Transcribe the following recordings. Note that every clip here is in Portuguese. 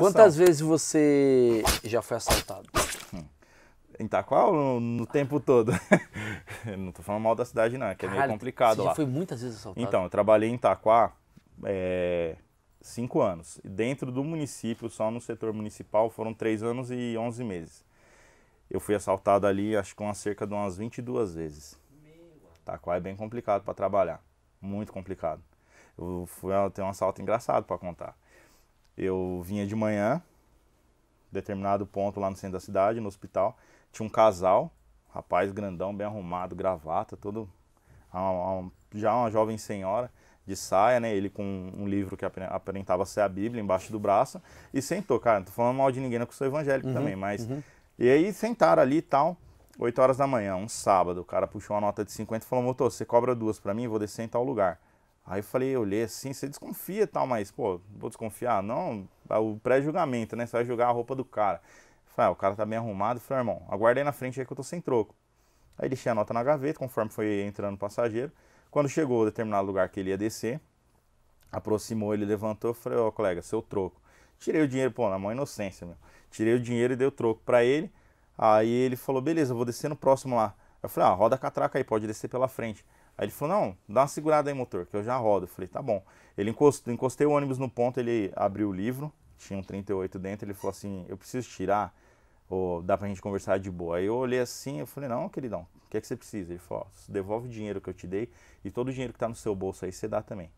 Quantas vezes você já foi assaltado? Hum. Em Itaqual no, no tempo todo? não tô falando mal da cidade, não, é que é meio complicado você lá. já foi muitas vezes assaltado? Então, eu trabalhei em Itaquá é, cinco anos. Dentro do município, só no setor municipal, foram três anos e onze meses. Eu fui assaltado ali, acho que umas cerca de umas 22 vezes. Itaquá é bem complicado para trabalhar. Muito complicado. Eu fui, eu tenho um assalto engraçado para contar. Eu vinha de manhã, determinado ponto lá no centro da cidade, no hospital, tinha um casal, rapaz grandão, bem arrumado, gravata, todo já uma jovem senhora de saia, né? Ele com um livro que aparentava ser a Bíblia embaixo do braço e sentou, cara. Não tô falando mal de ninguém, não que sou evangélico uhum, também, mas. Uhum. E aí sentaram ali e tal, 8 horas da manhã, um sábado. O cara puxou uma nota de 50 e falou: Motor, você cobra duas para mim, vou descer em tal lugar. Aí eu falei, eu olhei assim, você desconfia e tal, mas, pô, vou desconfiar? Não, é o pré-julgamento, né? Você vai julgar a roupa do cara. Eu falei, ah, o cara tá bem arrumado. Eu falei, irmão, aguardei na frente aí que eu tô sem troco. Aí deixei a nota na gaveta, conforme foi entrando o passageiro. Quando chegou a determinado lugar que ele ia descer, aproximou, ele levantou, eu falei, ó, oh, colega, seu troco. Tirei o dinheiro, pô, na mão inocência, meu. Tirei o dinheiro e dei o troco para ele. Aí ele falou, beleza, eu vou descer no próximo lá. Eu falei, ah, roda a catraca aí, pode descer pela frente. Aí ele falou: Não, dá uma segurada aí, motor, que eu já rodo. Eu falei: Tá bom. Ele encostou, encostei o ônibus no ponto, ele abriu o livro, tinha um 38 dentro. Ele falou assim: Eu preciso tirar, ou dá pra gente conversar de boa. Aí eu olhei assim, eu falei: Não, queridão, o que é que você precisa? Ele falou: oh, Devolve o dinheiro que eu te dei e todo o dinheiro que tá no seu bolso aí você dá também.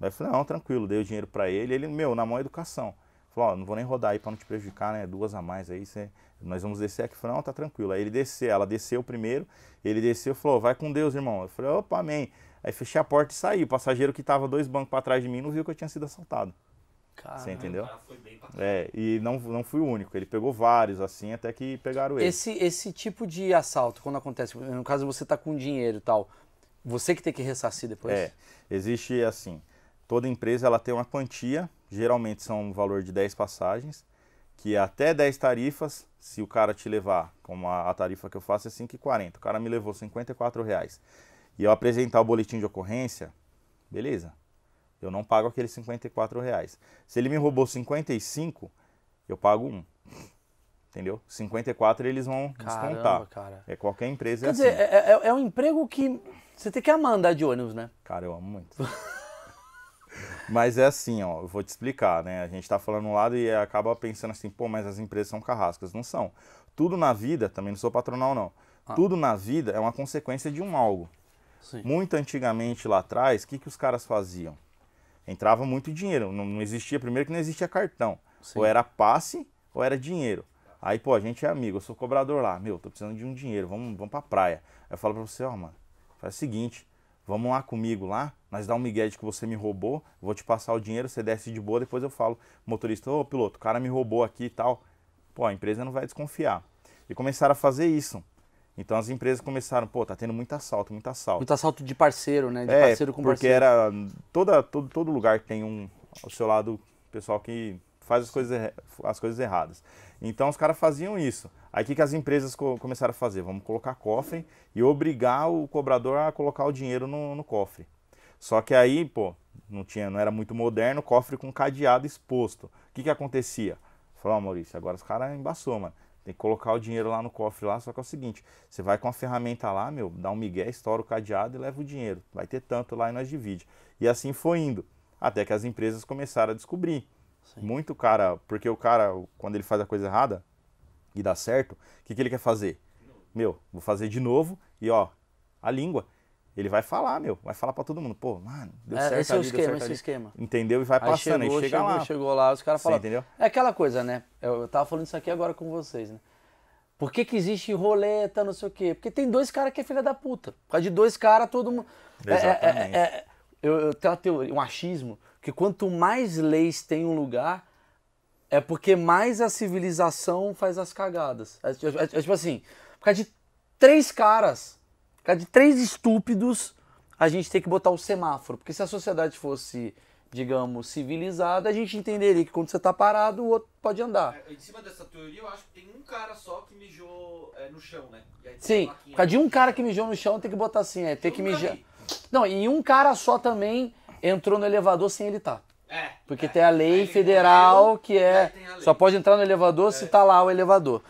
Aí eu falei: Não, tranquilo, dei o dinheiro para ele. Ele, meu, na mão é educação. Falou, ó, não vou nem rodar aí para não te prejudicar, né? Duas a mais aí, você... nós vamos descer aqui. Falou, não, tá tranquilo. Aí ele desceu, ela desceu primeiro, ele desceu, falou, vai com Deus, irmão. Eu falei, opa, amém. Aí fechei a porta e saí. O passageiro que tava dois bancos para trás de mim não viu que eu tinha sido assaltado. Caramba, você entendeu? é, e não, não fui o único, ele pegou vários assim até que pegaram ele. Esse, esse tipo de assalto, quando acontece, no caso você tá com dinheiro e tal, você que tem que ressarcir depois? É, existe assim toda empresa ela tem uma quantia, geralmente são um valor de 10 passagens, que é até 10 tarifas, se o cara te levar, como a, a tarifa que eu faço é 5,40, o cara me levou 54 reais, e eu apresentar o boletim de ocorrência, beleza, eu não pago aqueles 54 reais. Se ele me roubou 55, eu pago um. Entendeu? 54 eles vão Caramba, descontar. Cara. É qualquer empresa. É Quer assim. é dizer, assim. é, é, é um emprego que você tem que amar andar de ônibus, né? Cara, eu amo muito. Mas é assim, ó, eu vou te explicar, né? A gente tá falando um lado e acaba pensando assim, pô, mas as empresas são carrascas. Não são. Tudo na vida, também não sou patronal, não. Ah. Tudo na vida é uma consequência de um algo. Sim. Muito antigamente lá atrás, o que, que os caras faziam? Entrava muito dinheiro. Não, não existia, primeiro que não existia cartão. Sim. Ou era passe ou era dinheiro. Aí, pô, a gente é amigo, eu sou cobrador lá. Meu, tô precisando de um dinheiro, vamos, vamos pra praia. Aí eu falo pra você, ó, oh, mano, faz o seguinte, Vamos lá comigo lá, nós dá um migué de que você me roubou, vou te passar o dinheiro, você desce de boa, depois eu falo, motorista, ô piloto, o cara me roubou aqui e tal. Pô, a empresa não vai desconfiar. E começaram a fazer isso. Então as empresas começaram, pô, tá tendo muito assalto, muito assalto. Muito assalto de parceiro, né? De é, parceiro com porque parceiro. era toda todo, todo lugar tem um ao seu lado pessoal que faz as coisas as coisas erradas. Então os caras faziam isso. Aí o que, que as empresas co começaram a fazer? Vamos colocar cofre e obrigar o cobrador a colocar o dinheiro no, no cofre. Só que aí, pô, não tinha, não era muito moderno, cofre com cadeado exposto. O que que acontecia? Falou, oh, Maurício, agora os caras embaçou, mano. Tem que colocar o dinheiro lá no cofre lá, só que é o seguinte, você vai com a ferramenta lá, meu, dá um migué, estoura o cadeado e leva o dinheiro. Vai ter tanto lá e nós divide. E assim foi indo, até que as empresas começaram a descobrir. Sim. Muito cara, porque o cara, quando ele faz a coisa errada, e dá certo, o que, que ele quer fazer? Meu, vou fazer de novo e ó, a língua. Ele vai falar, meu, vai falar para todo mundo. Pô, mano, deu é, certo esse ali, é o esquema, esse é ali. esquema. Entendeu? E vai aí passando, chegou, aí chega chegou, lá. Chegou lá, os caras falam. entendeu? É aquela coisa, né? Eu, eu tava falando isso aqui agora com vocês, né? Por que, que existe roleta, não sei o quê? Porque tem dois caras que é filha da puta. Por causa de dois caras, todo mundo. É, é, Exatamente. É, é, é, eu, eu tenho um achismo que quanto mais leis tem um lugar, é porque mais a civilização faz as cagadas. É, é, é, é, tipo assim, por causa de três caras, por causa de três estúpidos, a gente tem que botar o semáforo. Porque se a sociedade fosse, digamos, civilizada, a gente entenderia que quando você tá parado, o outro pode andar. É, em cima dessa teoria, eu acho que tem um cara só que mijou é, no chão, né? Sim, por causa de um cara que mijou no chão, tem que botar assim, é, tem que mijar. Não, e um cara só também entrou no elevador sem ele estar. Tá. Porque tem a lei federal que é, é só pode entrar no elevador se é. tá lá o elevador.